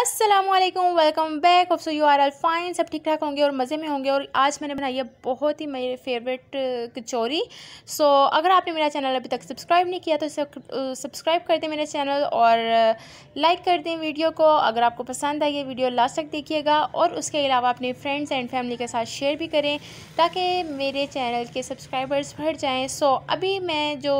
Aslam welcome back of so you are all fine सब ठीक ठाक होंगे और मज़े में होंगे और आज मैंने बनाई है बहुत ही मेरे फेवरेट कचौरी सो so, अगर आपने मेरा चैनल अभी तक सब्सक्राइब नहीं किया तो सब्सक्राइब कर दें मेरे चैनल और लाइक कर दें वीडियो को अगर आपको पसंद आई ये वीडियो लास्ट तक देखिएगा और उसके अलावा अपने फ्रेंड्स एंड फैमिली के साथ शेयर भी करें ताकि मेरे चैनल के सब्सक्राइबर्स बढ़ जाएँ सो so, अभी मैं जो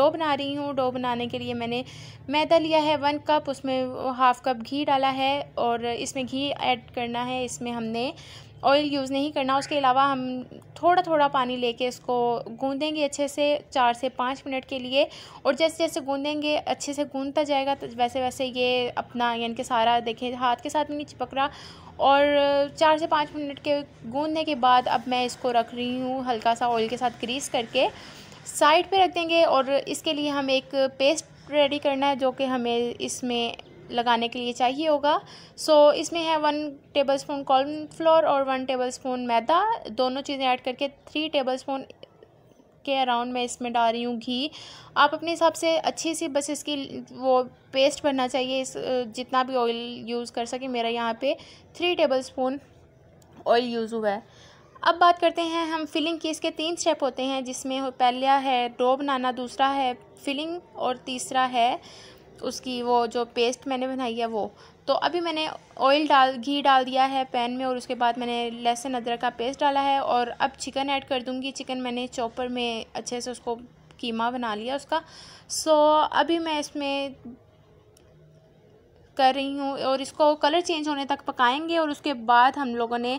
डो बना रही हूँ डो बनाने के लिए मैंने मैदा लिया है वन कप उसमें हाफ़ कप घी डाला है है और इसमें घी ऐड करना है इसमें हमने ऑयल यूज़ नहीं करना उसके अलावा हम थोड़ा थोड़ा पानी लेके इसको गूंदेंगे अच्छे से चार से पाँच मिनट के लिए और जैसे जैसे गूंदेंगे अच्छे से गूंदता जाएगा तो वैसे वैसे ये अपना यानी कि सारा देखें हाथ के साथ में नहीं चिपक रहा और चार से पाँच मिनट के गूंदने के बाद अब मैं इसको रख रही हूँ हल्का सा ऑयल के साथ ग्रीस करके साइड पर रख देंगे और इसके लिए हम एक पेस्ट रेडी करना है जो कि हमें इसमें लगाने के लिए चाहिए होगा सो so, इसमें है वन टेबल स्पून कॉर्नफ्लोर और वन टेबल स्पून मैदा दोनों चीज़ें ऐड करके थ्री टेबल स्पून के अराउंड मैं इसमें डाल रही हूँ घी आप अपने हिसाब से अच्छी सी बस इसकी वो पेस्ट बनना चाहिए इस जितना भी ऑयल यूज़ कर सके मेरा यहाँ पे three tablespoon oil use हुआ है अब बात करते हैं हम फिलिंग की इसके तीन स्टेप होते हैं जिसमें पहला है डो बनाना दूसरा है फिलिंग और तीसरा है उसकी वो जो पेस्ट मैंने बनाई है वो तो अभी मैंने ऑयल डाल घी डाल दिया है पैन में और उसके बाद मैंने लहसुन अदरक का पेस्ट डाला है और अब चिकन ऐड कर दूँगी चिकन मैंने चॉपर में अच्छे से उसको कीमा बना लिया उसका सो अभी मैं इसमें कर रही हूँ और इसको कलर चेंज होने तक पकाएंगे और उसके बाद हम लोगों ने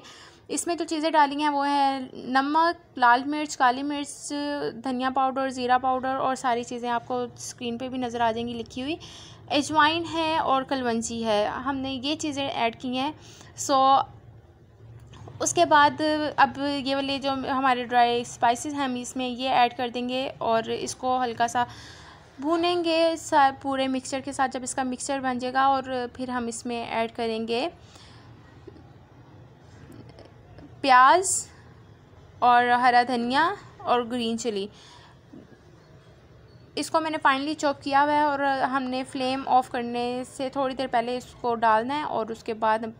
इसमें जो चीज़ें डाली हैं वो है नमक लाल मिर्च काली मिर्च धनिया पाउडर ज़ीरा पाउडर और सारी चीज़ें आपको स्क्रीन पे भी नज़र आ जाएंगी लिखी हुई एजवाइन है और कलवंजी है हमने ये चीज़ें ऐड की हैं सो उसके बाद अब ये वाले जो हमारे ड्राई स्पाइसेस हैं हम इसमें ये ऐड कर देंगे और इसको हल्का सा भूनेंगे पूरे मिक्सचर के साथ जब इसका मिक्सचर बन जाएगा और फिर हम इसमें ऐड करेंगे प्याज और हरा धनिया और ग्रीन चिली इसको मैंने फाइनली चॉप किया हुआ है और हमने फ्लेम ऑफ करने से थोड़ी देर पहले इसको डालना है और उसके बाद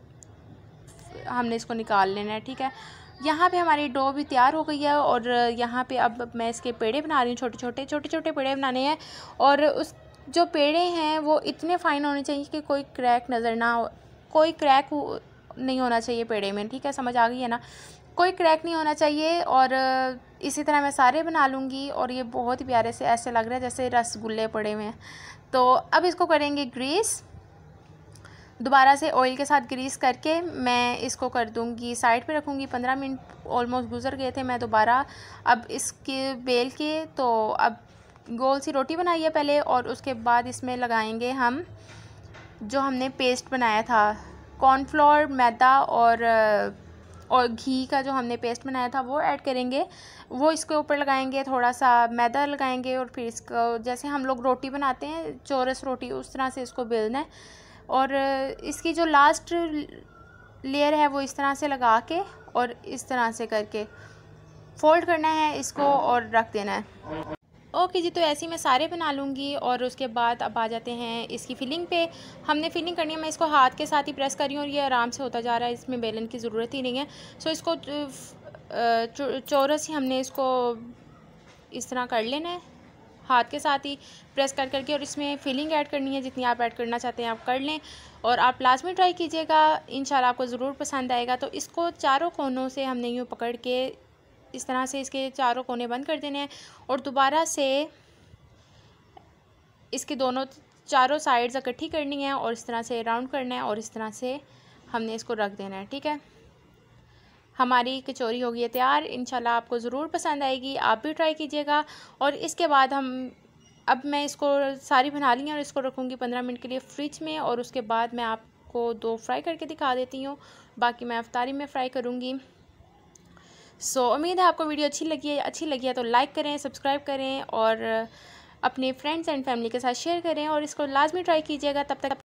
हमने इसको निकाल लेना है ठीक है यहाँ पे हमारी डो भी तैयार हो गई है और यहाँ पे अब मैं इसके पेड़े बना रही हूँ छोटे छोटे छोटे छोटे पेड़े बनाने हैं और उस जो पेड़े हैं वो इतने फाइन होने चाहिए कि कोई क्रैक नज़र ना हो कोई क्रैक नहीं होना चाहिए पेड़े में ठीक है समझ आ गई है ना कोई क्रैक नहीं होना चाहिए और इसी तरह मैं सारे बना लूँगी और ये बहुत ही प्यारे से ऐसे लग रहे हैं जैसे रसगुल्ले पड़े हुए हैं तो अब इसको करेंगे ग्रीस दोबारा से ऑयल के साथ ग्रीस करके मैं इसको कर दूंगी साइड पे रखूंगी पंद्रह मिनट ऑलमोस्ट गुजर गए थे मैं दोबारा अब इसके बेल के तो अब गोल सी रोटी बनाई है पहले और उसके बाद इसमें लगाएंगे हम जो हमने पेस्ट बनाया था कॉर्नफ्लोर मैदा और और घी का जो हमने पेस्ट बनाया था वो ऐड करेंगे वो इसके ऊपर लगाएंगे थोड़ा सा मैदा लगाएंगे और फिर इसको जैसे हम लोग रोटी बनाते हैं चोरस रोटी उस तरह से इसको बेलना है और इसकी जो लास्ट लेयर है वो इस तरह से लगा के और इस तरह से करके फोल्ड करना है इसको और रख देना है ओके जी तो ऐसे ही मैं सारे बना लूँगी और उसके बाद अब आ जाते हैं इसकी फिलिंग पे हमने फिलिंग करनी है मैं इसको हाथ के साथ ही प्रेस करी हूँ और ये आराम से होता जा रहा है इसमें बेलन की ज़रूरत ही नहीं है सो इसको चौरस ही हमने इसको इस तरह कर लेना है हाथ के साथ ही प्रेस कर करके और इसमें फिलिंग ऐड करनी है जितनी आप ऐड करना चाहते हैं आप कर लें और आप लास्ट में ट्राई कीजिएगा इन आपको ज़रूर पसंद आएगा तो इसको चारों कोनों से हमने यूँ पकड़ के इस तरह से इसके चारों कोने बंद कर देने हैं और दोबारा से इसके दोनों चारों साइड्स इकट्ठी करनी है और इस तरह से राउंड करना है और इस तरह से हमने इसको रख देना है ठीक है हमारी कचौरी होगी तैयार इंशाल्लाह आपको ज़रूर पसंद आएगी आप भी ट्राई कीजिएगा और इसके बाद हम अब मैं इसको सारी बना ली और इसको रखूँगी पंद्रह मिनट के लिए फ्रिज में और उसके बाद मैं आपको दो फ्राई करके दिखा देती हूँ बाकी मैं अफ्तारी में फ़्राई करूँगी सो so, उम्मीद है आपको वीडियो अच्छी लगी है अच्छी लगी है तो लाइक करें सब्सक्राइब करें और अपने फ्रेंड्स एंड फैमिली के साथ शेयर करें और इसको लाजमी ट्राई कीजिएगा तब तक